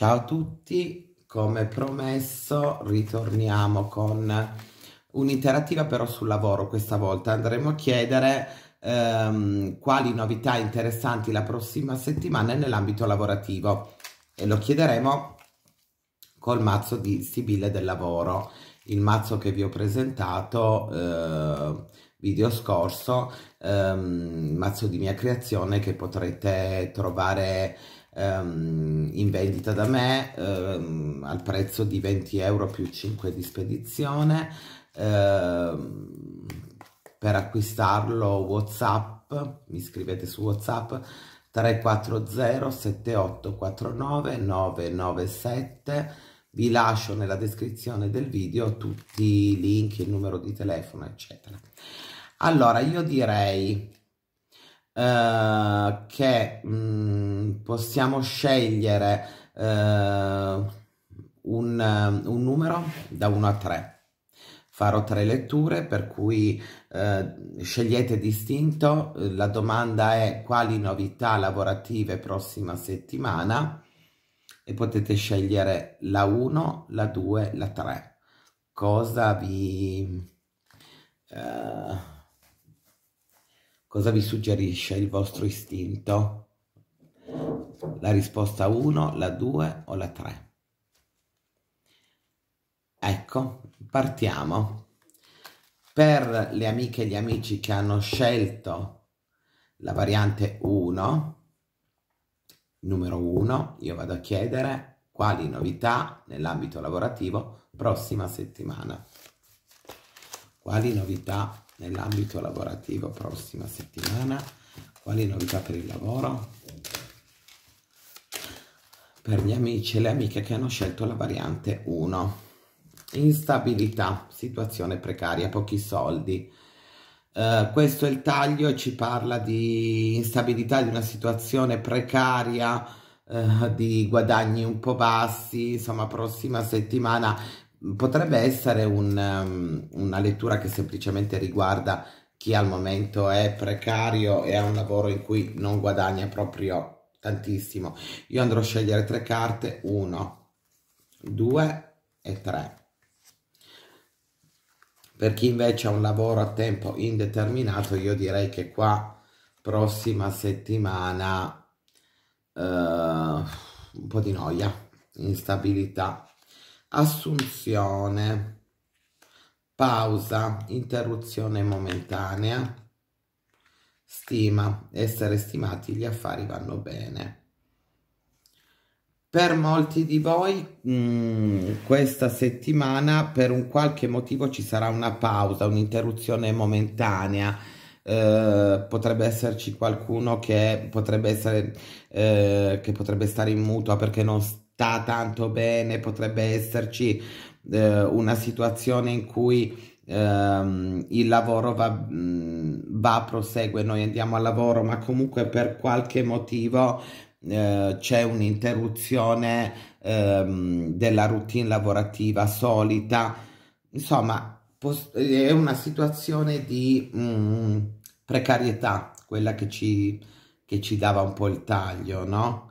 Ciao a tutti, come promesso ritorniamo con un'interattiva però sul lavoro questa volta. Andremo a chiedere ehm, quali novità interessanti la prossima settimana nell'ambito lavorativo e lo chiederemo col mazzo di Sibille del Lavoro, il mazzo che vi ho presentato eh, video scorso, ehm, mazzo di mia creazione che potrete trovare ehm, in vendita da me ehm, al prezzo di 20 euro più 5 di spedizione ehm, per acquistarlo whatsapp mi scrivete su whatsapp 340 7849 997 vi lascio nella descrizione del video tutti i link il numero di telefono eccetera allora io direi eh, che mh, mm, possiamo scegliere eh, un, eh, un, numero da 1 a 3. Farò tre letture, per cui eh, scegliete distinto. La domanda è quali novità lavorative prossima settimana e potete scegliere la 1, la 2, la 3. Cosa vi... Uh, Cosa vi suggerisce il vostro istinto? La risposta 1, la 2 o la 3? Ecco, partiamo. Per le amiche e gli amici che hanno scelto la variante 1, numero 1, io vado a chiedere quali novità nell'ambito lavorativo prossima settimana. Quali novità nell'ambito lavorativo prossima settimana, quali novità per il lavoro, per gli amici e le amiche che hanno scelto la variante 1. Instabilità, situazione precaria, pochi soldi. Uh, questo è il taglio ci parla di instabilità, di una situazione precaria, uh, di guadagni un po' bassi, insomma prossima settimana potrebbe essere un, um, una lettura che semplicemente riguarda chi al momento è precario e ha un lavoro in cui non guadagna proprio tantissimo. Io andrò a scegliere tre carte, uno, due e tre. Per chi invece ha un lavoro a tempo indeterminato, io direi che qua prossima settimana eh, un po' di noia, instabilità assunzione, pausa, interruzione momentanea, stima, essere stimati, gli affari vanno bene. Per molti di voi mh, mm, questa settimana per un qualche motivo ci sarà una pausa, un'interruzione momentanea. Eh, potrebbe esserci qualcuno che potrebbe, essere, eh, che potrebbe stare in mutua perché non sta sta tanto bene, potrebbe esserci eh, una situazione in cui ehm, il lavoro va, mm, va, prosegue, noi andiamo al lavoro, ma comunque per qualche motivo eh, c'è un'interruzione ehm, della routine lavorativa solita, insomma è una situazione di mh, mm, precarietà, quella che ci, che ci dava un po' il taglio, no?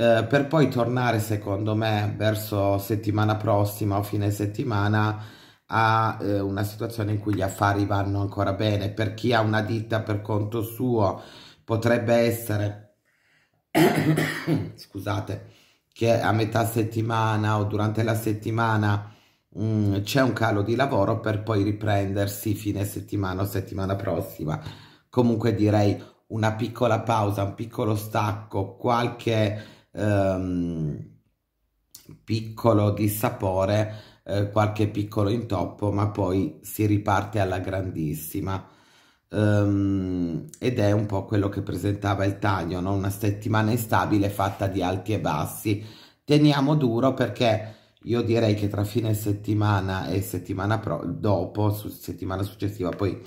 Eh, per poi tornare secondo me verso settimana prossima o fine settimana a eh, una situazione in cui gli affari vanno ancora bene. Per chi ha una ditta per conto suo potrebbe essere, scusate, che a metà settimana o durante la settimana mm, c'è un calo di lavoro per poi riprendersi fine settimana o settimana prossima. Comunque direi una piccola pausa, un piccolo stacco, qualche ehm, piccolo dissapore, eh, qualche piccolo intoppo, ma poi si riparte alla grandissima. Um, ed è un po' quello che presentava il taglio, no? una settimana instabile fatta di alti e bassi. Teniamo duro perché io direi che tra fine settimana e settimana pro dopo, su settimana successiva, poi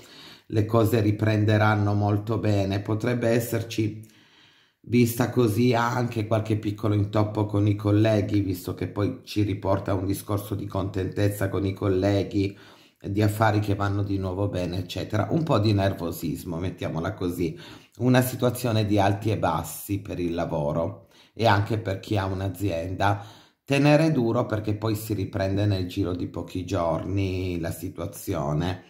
le cose riprenderanno molto bene. Potrebbe esserci vista così anche qualche piccolo intoppo con i colleghi, visto che poi ci riporta un discorso di contentezza con i colleghi, di affari che vanno di nuovo bene, eccetera. Un po' di nervosismo, mettiamola così, una situazione di alti e bassi per il lavoro e anche per chi ha un'azienda. Tenere duro perché poi si riprende nel giro di pochi giorni la situazione.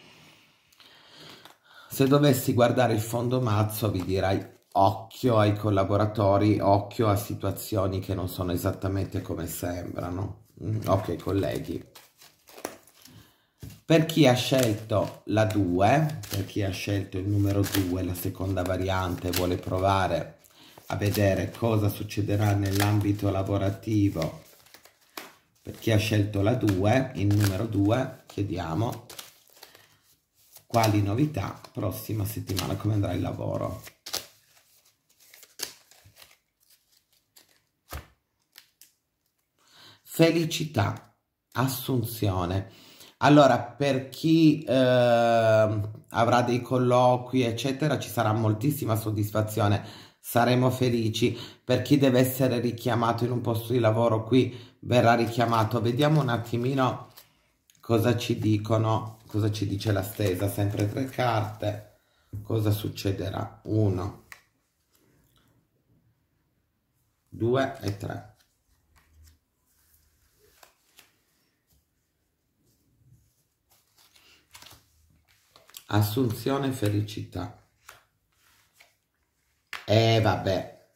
Se dovessi guardare il fondo mazzo vi direi occhio ai collaboratori, occhio a situazioni che non sono esattamente come sembrano, mm, occhio ai colleghi. Per chi ha scelto la 2, per chi ha scelto il numero 2, la seconda variante, vuole provare a vedere cosa succederà nell'ambito lavorativo, per chi ha scelto la 2, il numero 2, chiediamo quali novità prossima settimana, come andrà il lavoro. felicità, assunzione. Allora, per chi eh, avrà dei colloqui, eccetera, ci sarà moltissima soddisfazione, saremo felici. Per chi deve essere richiamato in un posto di lavoro qui, verrà richiamato. Vediamo un attimino cosa ci dicono, cosa ci dice la stesa, sempre tre carte. Cosa succederà? Uno, due e tre. Assunzione felicità. E eh, vabbè,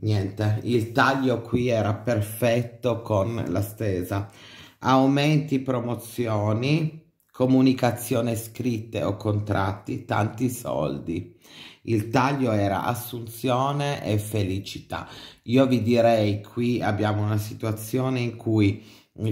niente, il taglio qui era perfetto con la stesa. Aumenti, promozioni, comunicazione scritte o contratti, tanti soldi. Il taglio era assunzione e felicità. Io vi direi qui abbiamo una situazione in cui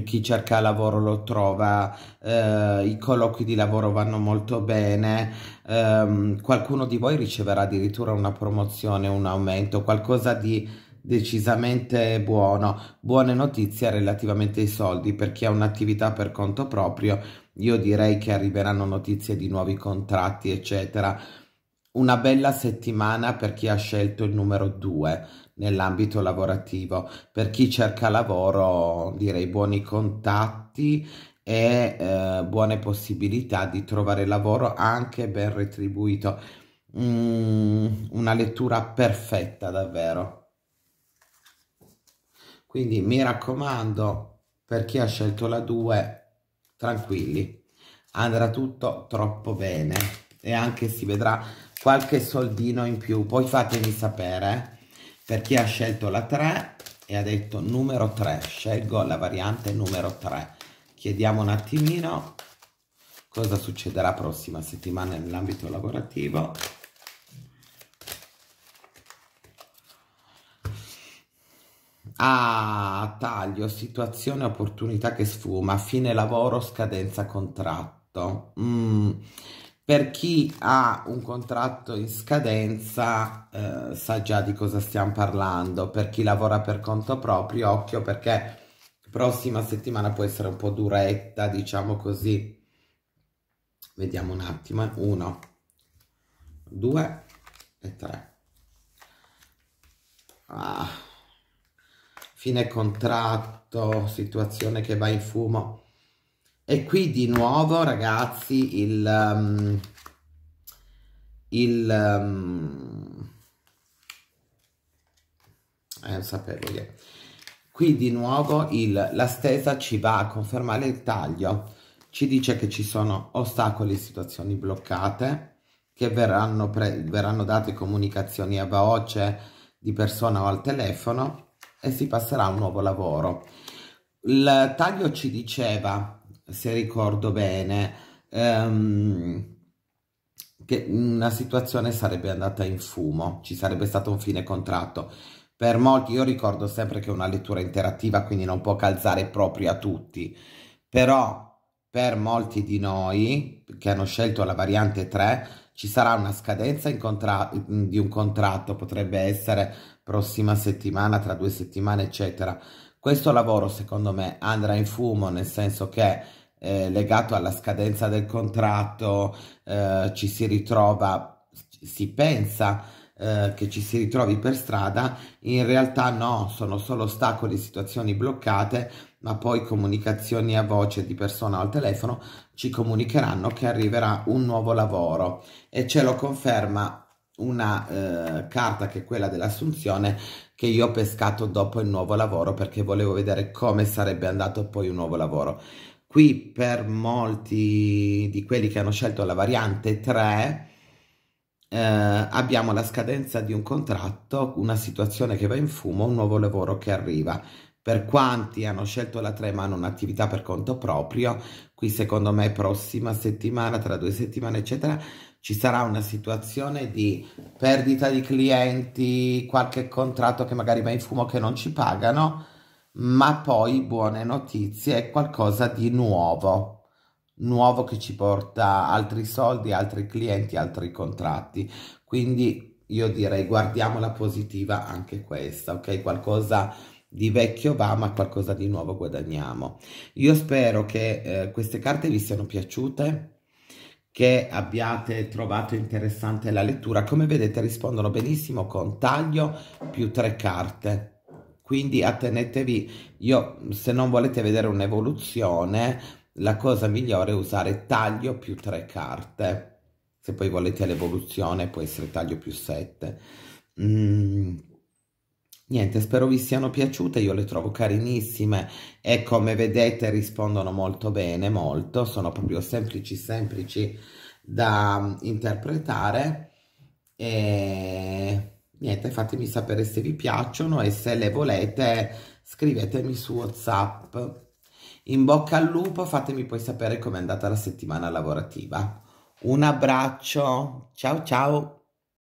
chi cerca lavoro lo trova, eh, i colloqui di lavoro vanno molto bene, eh, qualcuno di voi riceverà addirittura una promozione, un aumento, qualcosa di decisamente buono. Buone notizie relativamente ai soldi, per chi ha un'attività per conto proprio, io direi che arriveranno notizie di nuovi contratti, eccetera. Una bella settimana per chi ha scelto il numero 2, nell'ambito lavorativo. Per chi cerca lavoro, direi buoni contatti e eh, buone possibilità di trovare lavoro anche ben retribuito. Mm, una lettura perfetta davvero. Quindi mi raccomando, per chi ha scelto la 2, tranquilli, andrà tutto troppo bene e anche si vedrà qualche soldino in più. Poi fatemi sapere. Eh. Per chi ha scelto la 3 e ha detto numero 3, scelgo la variante numero 3. Chiediamo un attimino cosa succederà prossima settimana nell'ambito lavorativo. Ah, taglio, situazione, opportunità che sfuma, fine lavoro, scadenza contratto. Mm per chi ha un contratto in scadenza eh, sa già di cosa stiamo parlando, per chi lavora per conto proprio, occhio perché prossima settimana può essere un po' duretta, diciamo così. Vediamo un attimo, eh. uno, due e tre. Ah. Fine contratto, situazione che va in fumo e qui di nuovo ragazzi il... Um, il... Um, eh, sapevo io. Qui di nuovo il, la stesa ci va a confermare il taglio. Ci dice che ci sono ostacoli, e situazioni bloccate, che verranno, pre, verranno date comunicazioni a voce, di persona o al telefono e si passerà a un nuovo lavoro. Il taglio ci diceva se ricordo bene, um, che una situazione sarebbe andata in fumo, ci sarebbe stato un fine contratto. Per molti, io ricordo sempre che è una lettura interattiva, quindi non può calzare proprio a tutti, però per molti di noi che hanno scelto la variante 3 ci sarà una scadenza di un contratto, potrebbe essere prossima settimana, tra due settimane, eccetera. Questo lavoro secondo me andrà in fumo nel senso che eh, legato alla scadenza del contratto eh, ci si ritrova, si pensa eh, che ci si ritrovi per strada, in realtà no, sono solo ostacoli, situazioni bloccate, ma poi comunicazioni a voce di persona al telefono ci comunicheranno che arriverà un nuovo lavoro e ce lo conferma una eh, carta che è quella dell'assunzione che io ho pescato dopo il nuovo lavoro perché volevo vedere come sarebbe andato poi un nuovo lavoro. Qui per molti di quelli che hanno scelto la variante 3 eh, abbiamo la scadenza di un contratto, una situazione che va in fumo, un nuovo lavoro che arriva. Per quanti hanno scelto la 3 ma hanno un'attività per conto proprio, qui secondo me prossima settimana, tra due settimane eccetera, ci sarà una situazione di perdita di clienti, qualche contratto che magari va in fumo che non ci pagano, ma poi buone notizie, qualcosa di nuovo, nuovo che ci porta altri soldi, altri clienti, altri contratti. Quindi io direi guardiamola positiva anche questa, ok? Qualcosa di vecchio va, ma qualcosa di nuovo guadagniamo. Io spero che eh, queste carte vi siano piaciute che abbiate trovato interessante la lettura. Come vedete rispondono benissimo con taglio più tre carte. Quindi attenetevi, io se non volete vedere un'evoluzione, la cosa migliore è usare taglio più tre carte. Se poi volete l'evoluzione può essere taglio più sette. Mm, Niente, spero vi siano piaciute, io le trovo carinissime e come vedete rispondono molto bene, molto, sono proprio semplici, semplici da mm, interpretare e niente, fatemi sapere se vi piacciono e se le volete scrivetemi su Whatsapp. In bocca al lupo, fatemi poi sapere com'è andata la settimana lavorativa. Un abbraccio, ciao ciao!